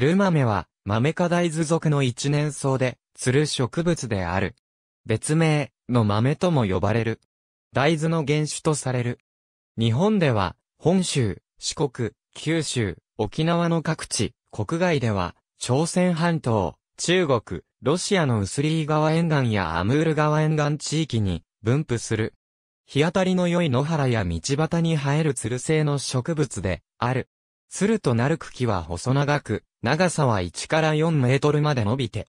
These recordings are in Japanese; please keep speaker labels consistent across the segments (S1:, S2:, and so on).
S1: ルマ豆は、豆科大豆属の一年草で、鶴植物である。別名、の豆とも呼ばれる。大豆の原種とされる。日本では、本州、四国、九州、沖縄の各地、国外では、朝鮮半島、中国、ロシアのウスリー川沿岸やアムール川沿岸地域に分布する。日当たりの良い野原や道端に生える鶴製の植物である。鶴となる茎は細長く、長さは1から4メートルまで伸びて、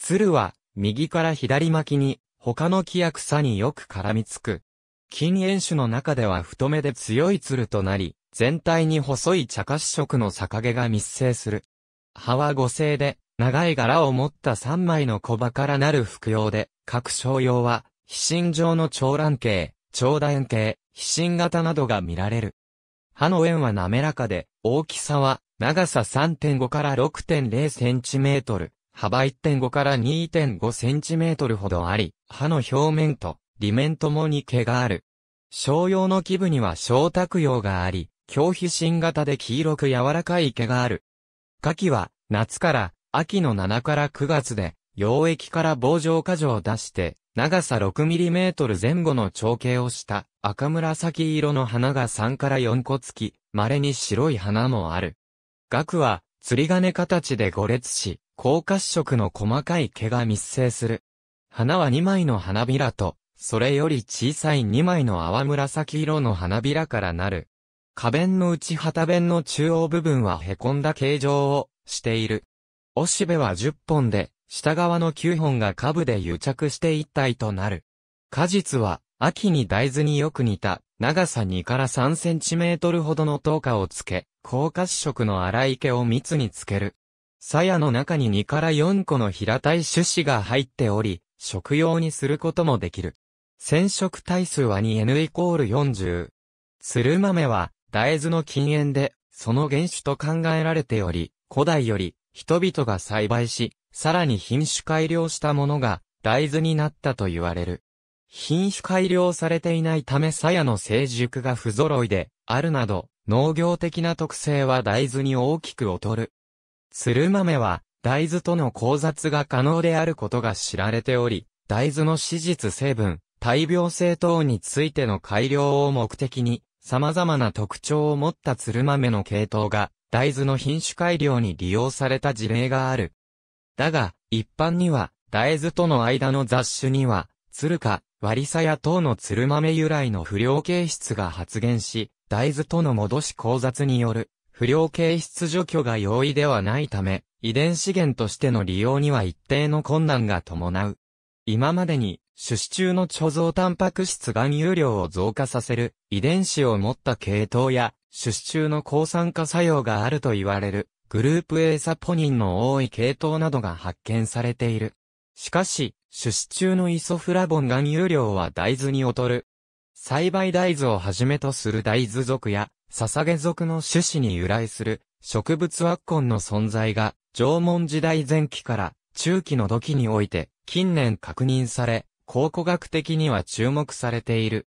S1: 鶴は右から左巻きに、他の木や草によく絡みつく。禁煙種の中では太めで強い鶴となり、全体に細い茶褐色の逆毛が密生する。葉は五星で、長い柄を持った三枚の小葉からなる服用で、各商用は、皮疹状の長卵形、長段形、皮疹型などが見られる。刃の円は滑らかで、大きさは長さ3.5から6.0センチメートル、幅1.5から2.5センチメートルほどあり、刃の表面と裏面ともに毛がある。小用の基部には小卓用があり、強皮芯型で黄色く柔らかい毛がある。夏季は夏から秋の7から9月で、溶液から棒状果樹を出して、長さ6トル前後の長径をした赤紫色の花が3から4個つき、稀に白い花もある。額は、釣り金形で5列し、高褐色の細かい毛が密生する。花は2枚の花びらと、それより小さい2枚の淡紫色の花びらからなる。花弁の内旗弁の中央部分は凹んだ形状をしている。おしべは10本で、下側の9本が下部で癒着して一体となる。果実は秋に大豆によく似た、長さ2から3センチメートルほどの糖化をつけ、高褐色の粗い毛を蜜につける。鞘の中に2から4個の平たい種子が入っており、食用にすることもできる。染色体数は 2N イコール40。鶴豆は大豆の禁煙で、その原種と考えられており、古代より人々が栽培し、さらに品種改良したものが大豆になったと言われる。品種改良されていないため鞘の成熟が不揃いであるなど、農業的な特性は大豆に大きく劣る。鶴豆は大豆との交雑が可能であることが知られており、大豆の脂質成分、大病性等についての改良を目的に、様々な特徴を持った鶴豆の系統が、大豆の品種改良に利用された事例がある。だが、一般には、大豆との間の雑種には、鶴か、割りさや等の鶴豆由来の不良形質が発現し、大豆との戻し交雑による不良形質除去が容易ではないため、遺伝資源としての利用には一定の困難が伴う。今までに、種子中の貯蔵タンパク質含有量を増加させる遺伝子を持った系統や、種子中の抗酸化作用があると言われる、グループ A サポニンの多い系統などが発見されている。しかし、種子中のイソフラボン含有量は大豆に劣る。栽培大豆をはじめとする大豆属や、捧げ属の種子に由来する植物ワッコンの存在が、縄文時代前期から中期の時において近年確認され、考古学的には注目されている。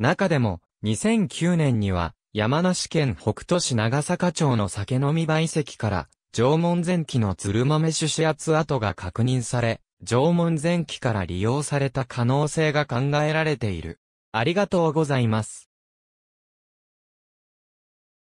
S1: 中でも、2009年には、山梨県北杜市長坂町の酒飲み焙石から、縄文前期の鶴豆種子圧跡が確認され、縄文前期から利用された可能性が考えられている。ありがとうございます。